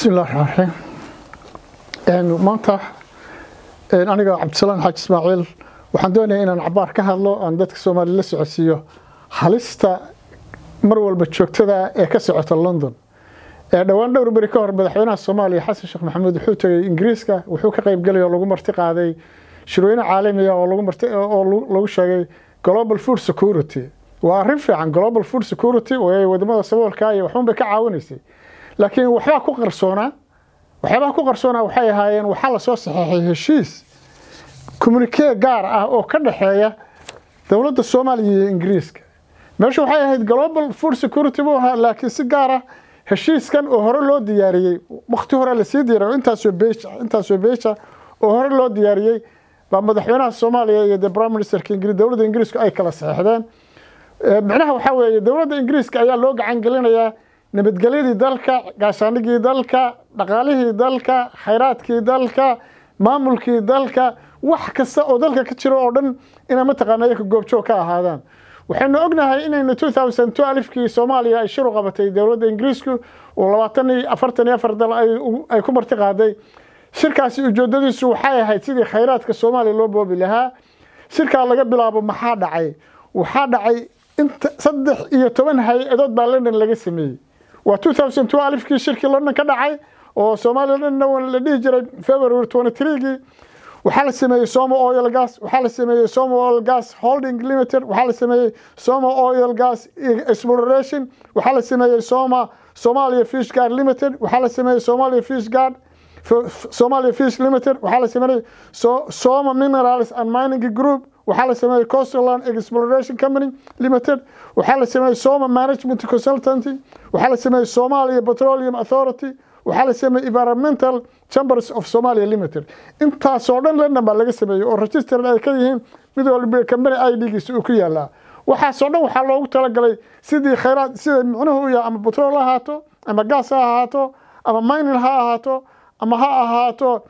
bismillahi raxmaanraxiim maanta aniga cabdisalaam xaaji ismaaciil waxaan doonaya inaan cabaar ka hadlo aan dadka soomaaliya la socodsiiyo halista mar walba joogtada ee ka socota london dhowaan dhowr beri ka hor madaxweynaha soomaaliya xasan sheekh maxamuud wuxuu tegey ingiriiska wuxuu ka qayb galay oo lagu marti qaaday shirweyne caalamiga ah oo lagu sheegay global food security waa arrin fiican global food security waay wadamada saboolka iyo waxuunbay ka caawinaysay laakiin waxbaa ku qarsoonaa waxyaabaha ku qarsoonaa waxay ahaayeen waxaa lasoo saxeexay heshiis communikee gaar ah oo ka dhexeeya dowladda soomaaliya iyo ingiriiska meeshu waxay ahayd global food security buu ahaa laakiin si gaar ah heshiiskan oo hore loo diyaariyey wakhti hore lasii diyaariyo intaasoo beesha intaasoo beesha ah oo hore loo diyaariyey baa madaxweynaha soomaaliya iyo de prime ministerka ingiriis dowladda ingiriisku ay kala saxeexdeen eh, micnaha waxaa weeye dowladda ingiriiska ayaa loo gacan gelinayaa nabadgelyadii dalka gaashaanigii dalka dhaqaalihii dalka khayraadkii dalka maamulkii dalka wax kasta oo dalka ka jiro oo dhan inay mataqaana iyaga goobjoog ka ahaadaan waxaynu ognahay inaynu afkii soomaaliya ay shiru qabatay dowladda ingiriisku oo dal ay ku marti qaaday shirkaasi ujeedadiisu waxay ahayd sidii khayraadka soomaaliya loo boobi lahaa shirkaa laga bilaabo maxaa dhacay waxaa dhacay saddex iyo toban hay-adood baa london laga sameeyey waa two thousand twelvekii shirkii london ka dhacay oo soomaaliya dhan la dhihi jiray february twenty threegii waxaa la sameeyey somo oil gas waxaa la sameeyey somo oil gas holding limited waxaa la sameeyey somo oil gas exploration waxaa la sameeyey soma somalia fish guard limited waxaa la sameeyey somalia fish guard somalia fish limited waxaa la sameeyey soma minerals and mining group waxaa la sameeyey costaland exploration company limited waxaa la sameeyey soma management consultancy waxaa la sameeyey somalia petroleum authority waxaa la sameeyey environmental chambers of somalia limited intaasoo dhan london baa laga sameeyey oo registered ay ka yihiin mid walba company idgiisa uu ku yaalaa waxaasoo dhan waxaa loogu talagalay sidii khayraad sida micnuhu u ama petrol ha ahaato ama gas ha ahaato ama mining ha ahaato ama ha ahaato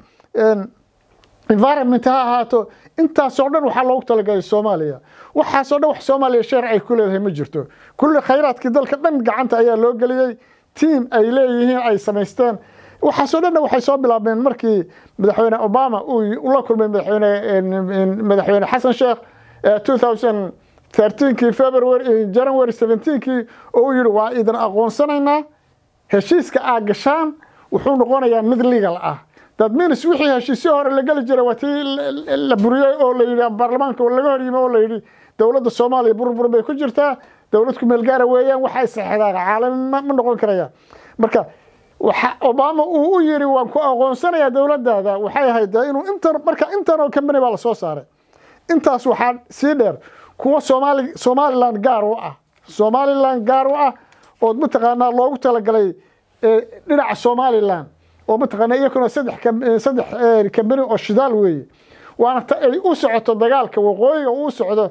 environment ha ahaato intaasoo dhan waxaa loogu talagalay soomaaliya waxaasoo dhan wax soomaaliya sheer ay ku leedahay ma jirto kulli khayraadkii dalka dhan gacanta ayaa loo geliyey tiim ay leeyihiin ay samaysteen waxaasoo dhanna waxay soo bilaabmeen markii madaxweyne obama uu la kulmay madaxweyne xasan sheekh eh, kii february eh, january kii oo uu yidhi waa idin aqoonsanaynaa heshiiska aa gashaan wuxuu noqonayaa mid legal ah dadminis wixii heshiisyo hore la geli jiray waa tii la buriyey oo layidhi baarlamaanka oo laga horyimi oo layidhi dowladda soomaaliya burbur bay ku jirtaa dowlad ku meelgaara weeyaan waxay saxidaan caalami ma noqon karayaan marka waxa obama uu u yidhi waan ku aqoonsanayaa dowladdaada waxay ahayd inuu intan marka intan oo kambani baa lasoo saaray intaas waxaa sii dheer kuwa soomaali somaliland gaar u ah somaliland gaar u ah ood mataqaanaa loogu talagalay dhinaca somalilan oo mataqaanaa iyakuna saddex eh, saddex eh, kambani oo shidaal weeye waana ta ay u socoto dagaalka waqooyiga uu socdo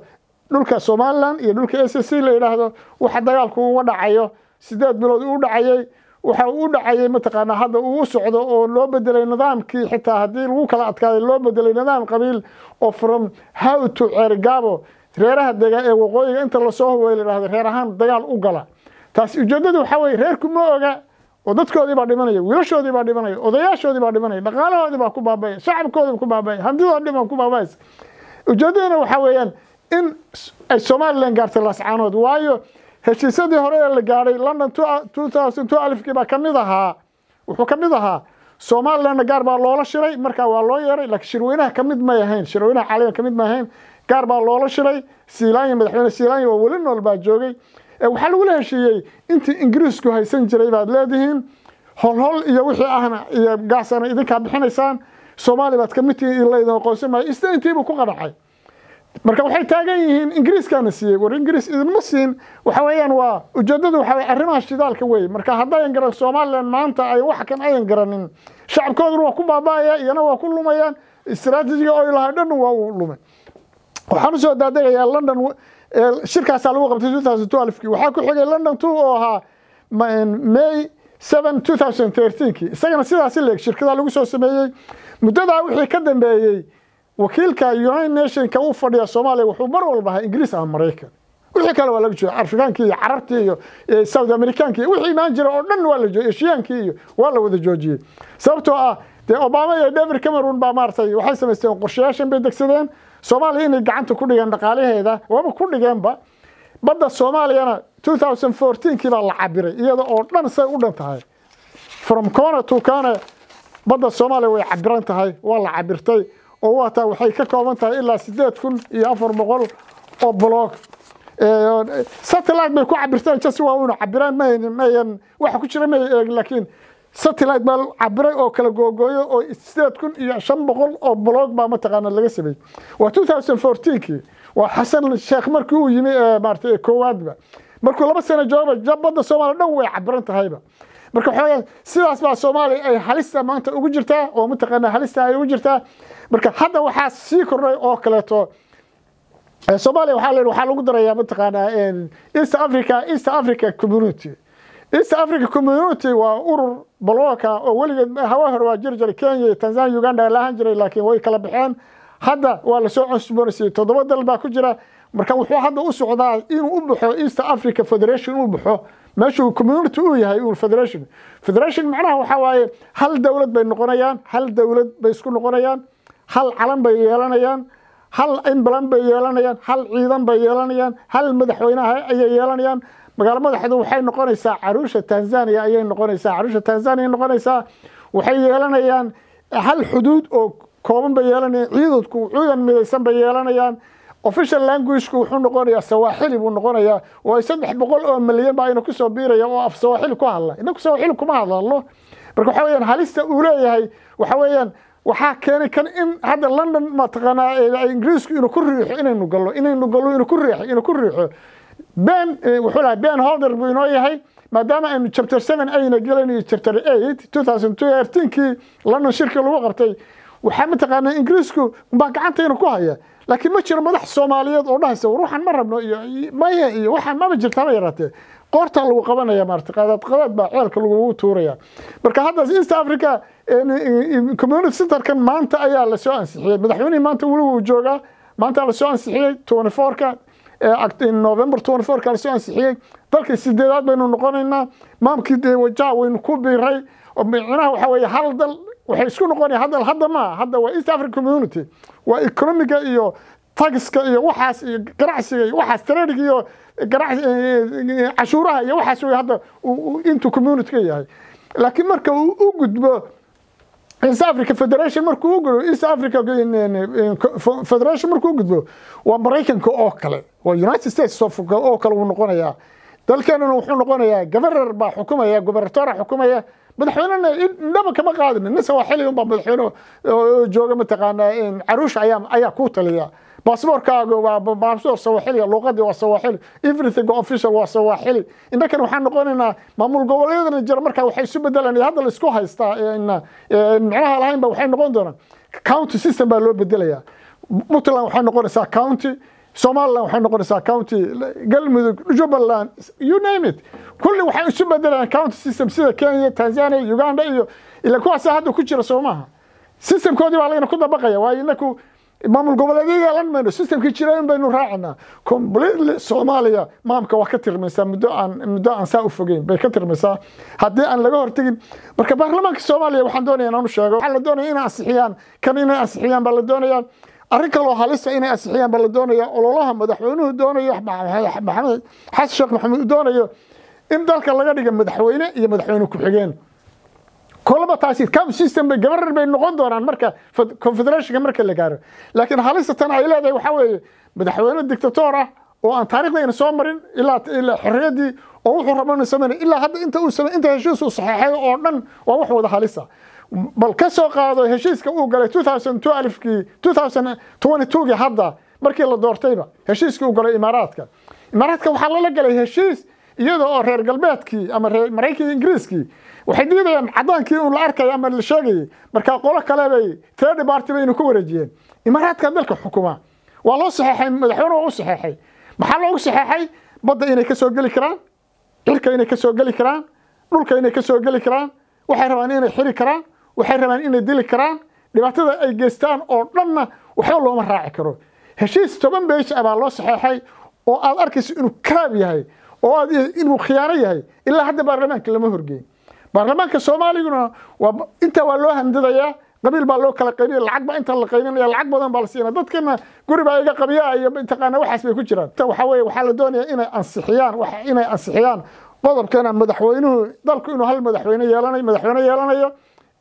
dhulka somalilan iyo dhulka s c la yidhaahdo waxa dagaalku uga dhacayo sideed bilood uu dhacayay waxa uu u dhacayay mataqaanaa hadda uu u socdo oo loo bedelay nidaamkii xitaa haddii lagu kala adkaaday loo bedelay nidaam qabiil oo from how to ceergaabo reeraha dega ee waqooyiga inta lasoo huweyo la yidhahdo reer ahaan dagaal u gala taasi ujeeddadu waxaa weye reerku ma oga oo dadkoodii baa dhimanaya wiilashoodii baa dhimanaya odayaashoodii baa dhimanaya dhaqaalahoodii baa ku baaba'aya shacabkoodii ku baaba'aya hantidoo dhin ku baabaaysa ujeeddadana waxaa weeyaan in ay somalilan gaartay laascaanood waayo heshiisyadii hore ee la gaadhay london kii baa ka ahaa wuxuu ka ahaa somalilanna gaar baa loola shiray markaa waa loo yeeray laakiin shirweynaha ka mid may ahayn shirweynaha caalamiga ka mid ahayn gaar baa loola shiray siilaanya madaxweyne siilaanya waa weli nool baa joogay waxaa lagula heshiiyey intii ingiriisku haysan jiray baad leedihiin holhol iyo wixii ahna iyo gaasana idinkaa bixinaysaan soomaali baad ka mid tihiin laydin maayo isna ku qadhacay marka waxay taagan yihiin ingiriiskaana siiyey war ingiriis idinma siin waxa weeyaan waa ujeeddada waxa weye arrimaha shidaalka wey marka haddayan garan somalilan maanta ay wax kan ayan garanin shacabkooduna waa ku baaba'aya iyana waa ku lumayaan istaraatijiga oy lahaa dhanna waa uu lumay waxaan usoo daadagayaa london shirkaasaa lagu qabtay two thousand twelveki waxaa ku xigay london two oo ahaa may seven two thousand thirteenki isagana sidaasi leeg shirkadaa lagu soo sameeyey muddadaa wixii ka dambeeyey wakiilka united nationka u fadhiya soomaaliya wuxuu mar walba ahaa ingiriis ama maraykan wixii kale waa laga jooga afrikaankii iyo carabtii iyo south americaankii wixii imaan jira oo dhan waa la joogay eshiyaankii iyo waa la wada joojiyey sababtoo ah dee obama iyo david cameron baa maaragtay waxay samaysteen qorshayaashan bay degsadeen soomaaliya inay gacanta ku dhigeen dhaqaalaheeda waaba ku dhigeenba badda soomaaliyana kii baa la cabiray iyada oo dhan say u dhan tahay from corner to corner badda soomaaliya way cabiran tahay waa la cabirtay oo waataa waxay ka kooban tahay ilaa sideed kun iyo afar boqol oo block satellite bay ku cabirteen jasi waa una cabiraan mahayn mayan waxa ku jira may eeg laakiin satellite baa cabiray oo kala googooyo oo sideed kun iyo shan boqol oo blog baa mataqaana laga sameeyey waa two thousand fourteenkii waa xasan sheekh markii uu yimi maaratay koowaadba markuu laba sano jooga badda soomaaliya dhan way cabiran tahayba marka waxoogaa sidaas baa soomaaliya ay halista maanta ugu jirtaa oo mataqaana halista ay ugu jirtaa marka hadda waxaa sii kordhay oo kaleeto soomaaliya waxaa la waxaa lagu darayaa mataqaanaa east africa east africa community east africa community waa urur balooka oo weligeed hawa hore waa jiri jiray kenya iyo tanzania uganda lahan jiray laakiin way kala baxeen hadda waa lasoo cusboonsiiyey toddoba dal baa ku jira marka wuxuu hadda u socdaa inuu u baxo east africa federation inuu baxo meeshuu community uu yahay uu federation federation macnaha waxaa waaye hal dowlad bay noqonayaan hal dowlad bay isku noqonayaan hal calan bay yeelanayaan hal embalan bay yeelanayaan hal ciidan bay yeelanayaan hal madaxweynaha ayay yeelanayaan magaalo madaxeedu waxay noqonaysaa caruusha tanzania ayay noqonaysaa caruusha tanzania noqonaysaa waxay yeelanayaan hal xuduud oo kooban bay yeelanayaan ciidanku ciidan midaysan bay yeelanayaan official languageka wuxuu noqonayaa sawaaxili buu noqonayaa waa saddex boqol oo milyan baa inu kusoo biiraya oo af sawaaxili ku hadla inaku sawaaxili kuma hadlalo marka waxa weyaan halista uu leeyahay waxa weeyaan waxaa keenay kan in hadda london mataqaanaa ingiriisku inuu ku riixo inaynu gallo inaynu gallo inuu ku riixo inuu ku riixo ben eh, wuxuu lahay ben holder buu inoo yahay maadaama aynu chapter seven ayna gelin chapter eight two thousand two ertinkii london shirkii lagu qabtay waxaa mataqaanaa ingiriisku baa gacantayna ku haya laakiin ma jiro madax soomaaliyeed oo dhahaysa ruuxan ma rabno iyo maya iyo waxaan maba jirta yaraatee qoortaa lagu qabanaya maarata qadaad qadaad baa ceelka lagugu tuuraya marka haddaas east africa eh, community centerkan maanta ayaa lasoo ansixiyey madaxweynihii maanta weliba uu joogaa maanta lasoo ansixiyey twenty fourka november kale soo ansixiyey dalka sideedaad baynu noqonaynaa maamkii waja waynu ku biiray micnaha waxa weye hal dal waxay isku noqonaya hadal hadda maa hadda waa east african community waa economiga iyo tagiska iyo waxaas iyo ganacsiga iyo waxaas tradig iyo cashuuraha iyo waxaas wey hadda intuu community ka yahay laakiin marka uu u gudbo east africa federation markuu gudbo east africa federation markuu gudbo waa maraykanka oo kale waa united states oo kale wuu noqonayaa e dalkanuna wuxuu noqonayaa e governar baa xukumaya e gobernatora xukumaya madaxweynena indhaba kama qaadin nase waa xiligan baa madaxweyne jooga mataqaanaa caruush ayaa ayaa kuu taliya basaboorkaaga waa baasboor sawaaxili luuqadii waa sawaaxili everything official waa sawaaxili innakan waxaan noqonaynaa maamul goboleedyada Nigeria markaa waxay isu bedelaan hadda la isku haystaa micnaha lahayn ba waxay noqon doonaan county system baa loo bedelayaa Puntland waxay noqonaysaa county Soomaaliland waxay noqonaysaa county Galmudug Jubaland you name it kulli waxay isu bedelaan county system sida Kenya Tanzania Uganda iyo ila kuwaas hadda ku jira Soomaaliya systemkoodii waa lagana ku dabaqaya waa inaku maamul goboleedyo yeelan mayno systemkii jira baynu raacinaa completely soomaaliya maamka waa ka tirmaysaa muddo aan muddo aan saa u fogeyn bay ka tirmaysaa haddii aan laga hortegin marka baarlamaanka soomaaliya waxaan doonaya inaan u sheego waxaa la doonaya inay ansixiyaan kan inay ansixiyaan baa la doonaya arrin kaloo halisa inay ansixiyaan baa la doonaya ololaha madaxweynuhu doonayo maxamed xasan sheekh maxamuud doonayo in dalka laga dhiga madaxweyne iyo madaxweyne ku-xigeen kolba taasi cam system bay gabarar bay noqon doonaan marka confederationka marka la gaaro laakiin halista tan ay leedahay waxaa weeye madaxweyne dictator ah oo aan taariikhdayna soo marin ilaa ilaa xorriyaddii oo wuxuu rabana sameynay ilaa hadda inta uu sameeyay inta heshiis uu saxeexay oo dhan waa wax wada halisa bal ka soo qaado heshiiska uu galay 2002 alifkii 2022 hadda markii la doortayba heshiiskii uu galay imaaraadka imaaraadka waxaa lala galay heshiis iyada oo reer galbeedkii ama maraykankii ingiriiskii waxay diidayaan caddaankii un la arkaya ama la sheegayay marka qolo kale bay third party baynu ku wareejiyeen imaaraadka dalka xukuma waa loo saxeexay madaxweyne waa u saxeexay maxaa loogu saxeexay badda inay ka soo geli karaan cirka inay ka soo geli karaan dhulka inay ka soo geli karaan waxay rabaan inay xiri karaan waxay rabaan inay dili karaan dhibaatada ay geystaan oo dhanna waxba looma raaci karo heshiis toban beesh ah baa loo saxeexay oo aad arkayso inuu kaab yahay oo inuu khiyaano yahay ilaa hadda baarlamaanka lama horgeyn baarlamaanka soomaaliguna intaa waa loo handadayaa qabiil baa loo kala qaybinaya lacag baa inta la qaybinaya lacag badan baa la siinaya dadkana guri baa iga qabyaa iyo mataqaana waxaas bay ku jiraan waxa weeye waxaa la doonayaa inay ansixiyaan wax inay ansixiyaan qodobkana madaxweynuhu dalku inuu hal madaxweyne yeelanayo madaxweyne yeelanayo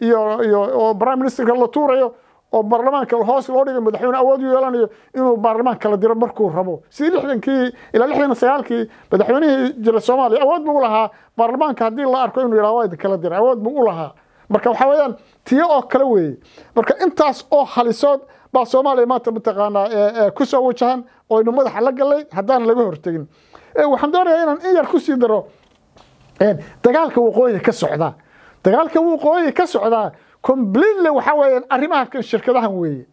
iyo iyo oo prime ministerka la tuurayo oo baarlamaanka hoos loo dhiga madaxweyne awood u yeelanayo inuu baarlamaan kala diro markuu rabo sidii lixdankii ilaa lixdan sagaalkii madaxweynihii jira soomaaliya awood buu u lahaa baarlamaanka haddii la arko inuu yidhaha waa idin kala dira awood buu u lahaa marka waxaa weeyaan tiyo oo kale weeye marka intaas oo halisood baa soomaaliya maanta mataqaanaa ku soo wajahan oo inu madaxa la galay haddaan laga hortegin waxaan doonayaa inaan in yar kusii daro dagaalka waqooyi ka socdaa dagaalka waqooyi ka socdaa completely waxa weeyaan arrimahan shirkadahan weeye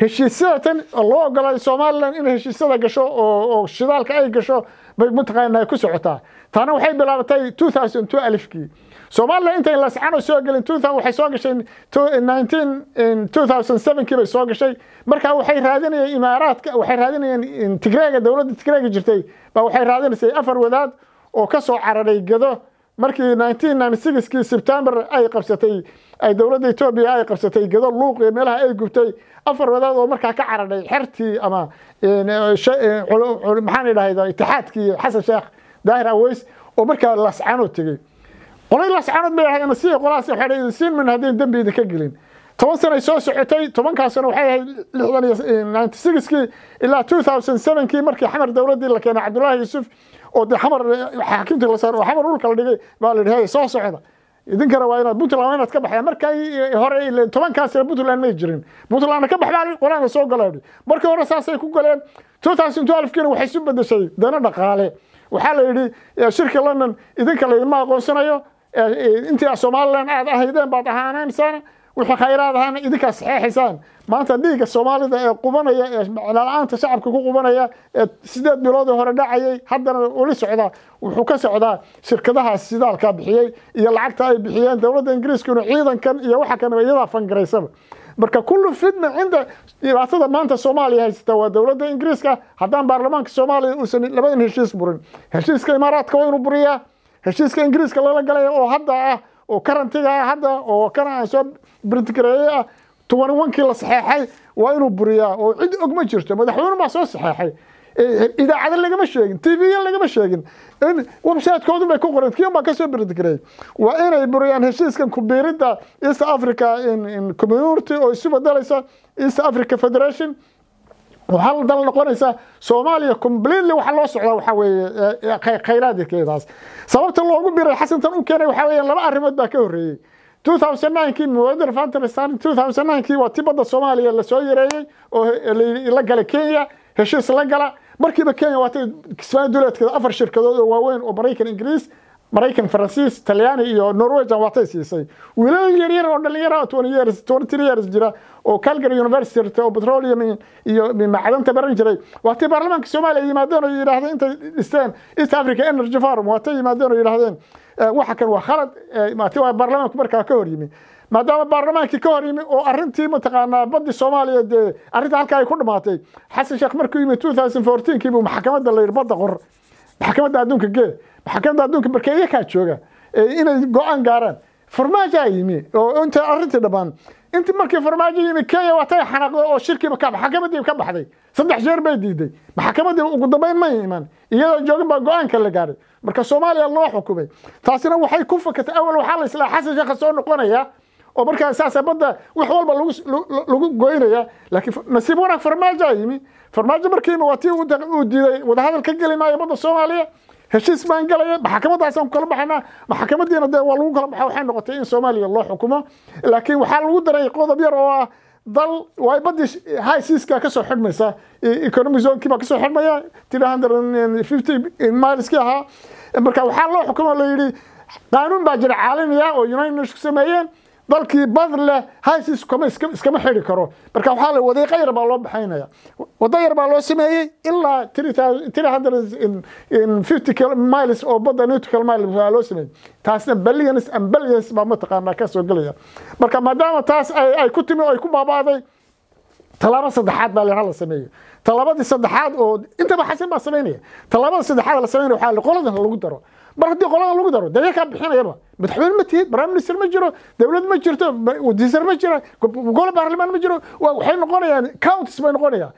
heshiisyadatan loo ogolaaday somalilan in heshiisyada gasho oo shidaalka ay gasho bay mataqaanaa ku socotaa taana waxay bilaabatay two thousand two alifkii somalilan intay lascano soo gelin two waxay soo gashay nineteen two thousand sevenkii bay soo gashay marka waxay raadinayeen imaaraadka waxay raadinayeen tigreega dowladda tigreega jirtay baa waxay raadinaysay afar wadaad oo ka soo cararay gado markii kii sebtembar ay qabsatay ay dowladda etoobiya ay qabsatay gedo luuq iyo meelaha ay gubtay afar wadaad oo markaa ka cararhay xertii ama maxaan idhahda itixaadkii xasan sheekh daahir aweys oo markaa lascanood tegey qolay lascanood bay dhahdeen si qolahaas siin min haddeen dembi idinka gelin toban sanay soo socotay tobankaasna waxay ahayd lixdan eh, ilaa two thousand sevenkii markii xamar dowladdii la keenay cabdullaahi yuusuf oo dee xamar eh, xaakimtii la saar oo xamar dhulka la dhigay baa la dhihey soo socda idinkana waa inaad puntland inaad ka baxdaan markay eh, hore ileen tobankaasina puntland may jirin puntlandna ka baxbaa qolaana soo galaadhi markii hore saasay ku galeen two thousand twelve waxay isu bedeshay dana dhaqaale waxaa la yidhi shirka london idinka laydinma aqoonsanayo intii somalilan aad ahaydeen baad ahaanaysaan wixii khayraadahaana idinkaa saxeexaysaan maanta dhiigga soomaalida ee qubanaya ee maclala-aanta shacabka ku qubanaya ee sideed biloodii hore dhacayay haddana uli socdaa wuxuu ka socdaa shirkadaha sidaalkaa bixiyey iyo lacagta ay bixiyeen dowladda ingiriiskuna ciidankan iyo waxa kan iyadaa fangaraysaba marka kullu fidna cinda dhibaatada maanta soomaaliya haysata waa dowladda ingiriiska haddaan baarlamaanka soomaaliya uusan labadan heshiis burin heshiiska imaaraadka waa inuu buriyaa heshiiska ingiriiska lala galaya oo hadda ah oo karantiga ah hadda oo kana aan soo brintgareeye ah toban wankii la saxeexay waa inuu buriyaa oo cid og ma jirto madaxweyne baa soo saxeexay eh, idaacada lagama sheegin t v lagama sheegin in website-koodu bay ku qoreen kiin baa kasoo brintgareey waa inay buriyaan heshiiskan kubiirida east africa community oo isu bedelaysa east africa federation waxaa dal noqonaysaa soomaaliya completely waxa loo socdaa waxaa weeye khayraadkeedaas sababta loogu biray xasantan u keenay waxaa weeyaan laba arimood baa ka horreeyey 2009kii muwadir fantaristan 2009kii waa ti badda soomaaliya la soo yareeyey oo la galay kenya heshiis la gala markiiba kenya waatay kismaani duleedkeeda afar shirkadood oo waaweyn oo maraykan ingiriis maraykan faransiis talyaani iyo norwejan waatay siisay wiilal yaryar oo dhalinyaro twenty years twenty three years jira oo calgary university oo petroleum iyo macdanta baran jiray waatay baarlamaanka soomaaliya yimaadeen oo yidhaahdeen intay dhisteen east africa energy forum waatay yimaadeen oo yidhaahdeen eh, waxa kan waa khalad maati eh, waa baarlamaanku markaa ka hor yimi maadaama baarlamaankii ka hor yimi oo arrintii mataqaanaa baddi soomaaliya dee arrinta halkaa ay ku dhamaatay xasan sheekh markuu yimi two thousand fourteen kii buu maxkamadda la yidhi badda qor maxkamadda adduunka gee maxkamada adduunka barkeeyakaa jooga inay go-aan gaaraan farmaajaa yimi oo inta arrintii dhammaan intii markii farmaajo yimi kenya watay xanaaqday oo shirkiiba ka maxakamadii ka baxday saddex jeer bay diiday maxakamadii ugu dambayn may iman iyadoo joogin baa go-aanka la gaaray marka soomaaliya loo xukumay taasina waxay ku fakatay awal waxaa la islaa xasan sheekha soo noqonaya oo markaa saasa badda wax walba lagu goynaya laakiin nasiib wanaag farmaajaa yimi farmaajo markii yimi waa tii uu diiday wadahadal ka geli maayo badda soomaaliya heshiis baan galaya maxkamadaasaan kala baxana maxkamadiina de waa lagu kala baxa waxay noqotay in soomaaliya loo xukumo laakiin waxaa lagu daray qodob yar oo ah dal waa badi high seaska ka soo xidhmaysa economy zonekii baa kasoo xidhmaya three fifty mileskii ahaa marka waxaa loo xukumo la yidhi qaanuun baa jira caalamiya ah oo united nations sameeyeen dalkii badle hisis kama iskama xidhi karo marka waxaa la waday kayr baa loo baxaynaya wado yar baa loo sameeyey ilaa miles oo badda nautical mile baa loo sameeyey taasna billions and billions baa mataqaanaa ka gelaya marka maadaama taas ay ku timi oo ay ku baabaaday tallaabo saddexaad baa leeraa la sameeyey tallaabadii saddexaad oo intaba xasan baa samaynaya tallaabada saddexaad la samaynaya waxaa qolada lagu daro mar haddii qoladan lagu daro dee kaa bixinayaba madaxweyne ma tihid prime minister ma jiro dowlad ma jirto wasiir ma jira golo baarlamaan ma jiro waxay noqonayaan counties bay noqonayaan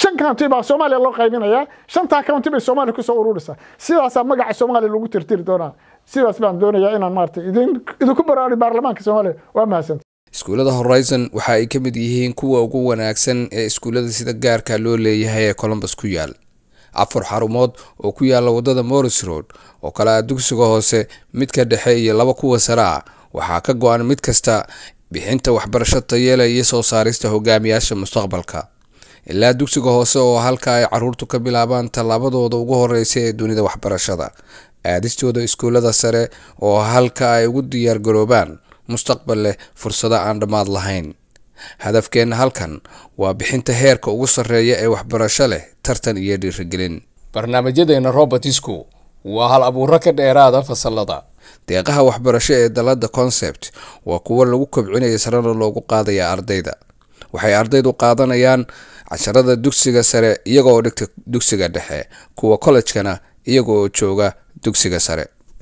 shan county baa soomaaliya loo qaybinayaa shantaa county bay soomaaliya kusoo ururisa sidaasaa magaca soomaaliya lagu tirtiri doonaa sidaas baan doonayaa inaan maarata idinku baraarin baarlamaanka soomaaliya waa mahadsanta iskuullada horizon waxa ay ka mid yihiin kuwa ugu wanaagsan ee iskuullada sida gaarka loo leeyahay ee colombus ku yaal afar xarumood oo ku yaalla waddada morris road oo kale ah dugsiga hoose midka dhexe iyo laba kuwa saraa ah. waxaa ka go-an mid kasta bixinta waxbarasho tayele iyo soo saarista hogaamiyaasha mustaqbalka ilaa dugsiga hoose oo halka ay caruurtu ka bilaabaan tallaabadooda ugu horeysa ee dunida waxbarashada aadistooda iskuullada sare oo halka ay ugu diyaargaroobaan mustaqbal leh fursado aan dhammaad lahayn hadafkeenna halkan waa bixinta heerka ugu sarreeya ee waxbarasho leh tartan iyo dhiirigelin barnaamijyadeena robotisku waa hal abuuro ka dheeraada fasalada deeqaha waxbarasho ee dalada concept waa kuwo lagu kobcinaya sarana loogu qaadaya ardayda waxay ardaydu qaadanayaan casharada dugsiga sare iyaga dhigta dugsiga dhexe kuwa kollejkana iyaga oo jooga dugsiga sare